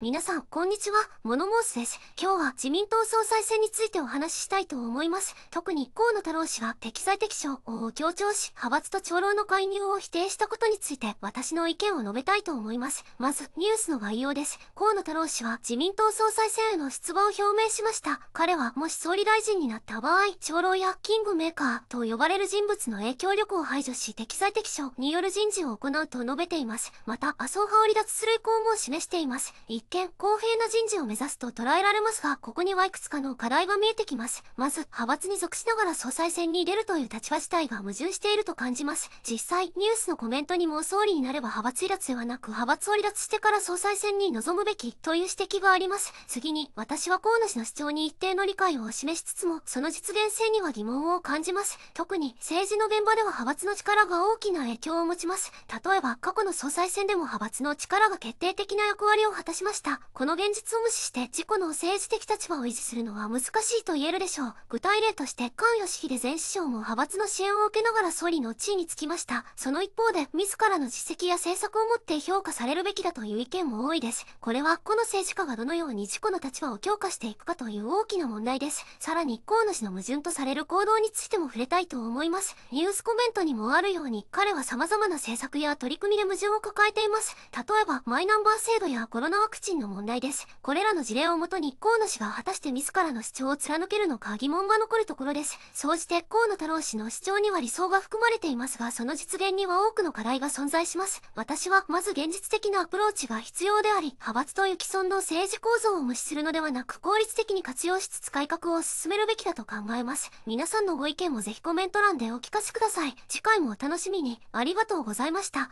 皆さん、こんにちは。モノモースです。今日は自民党総裁選についてお話ししたいと思います。特に河野太郎氏が適材適所を強調し、派閥と長老の介入を否定したことについて私の意見を述べたいと思います。まず、ニュースの概要です。河野太郎氏は自民党総裁選への出馬を表明しました。彼はもし総理大臣になった場合、長老やキングメーカーと呼ばれる人物の影響力を排除し、適材適所による人事を行うと述べています。また、麻生派を離脱する意向も示しています。一見公平な人事を目指すと捉えられますが、ここにはいくつかの課題が見えてきます。まず、派閥に属しながら総裁選に出るという立場自体が矛盾していると感じます。実際、ニュースのコメントにも総理になれば派閥離脱ではなく、派閥を離脱してから総裁選に臨むべきという指摘があります。次に、私は河野氏の主張に一定の理解を示しつつも、その実現性には疑問を感じます。特に、政治の現場では派閥の力が大きな影響を持ちます。例えば、過去の総裁選でも派閥の力が決定的な役割を果たしました。したこの現実を無視して自己の政治的立場を維持するのは難しいと言えるでしょう具体例として菅義偉前首相も派閥の支援を受けながら総理の地位につきましたその一方で自らの実績や政策をもって評価されるべきだという意見も多いですこれは個の政治家がどのように自己の立場を強化していくかという大きな問題ですさらに河野氏の矛盾とされる行動についても触れたいと思いますニュースコメントにもあるように彼は様々な政策や取り組みで矛盾を抱えています例えばマイナンバー制度やコロナワクチン賃の問題です。これらの事例をもとに、河野氏が果たして自らの主張を貫けるのか疑問が残るところです。総じて、河野太郎氏の主張には理想が含まれていますが、その実現には多くの課題が存在します。私は、まず現実的なアプローチが必要であり、派閥という既存の政治構造を無視するのではなく、効率的に活用しつつ改革を進めるべきだと考えます。皆さんのご意見もぜひコメント欄でお聞かせください。次回もお楽しみに。ありがとうございました。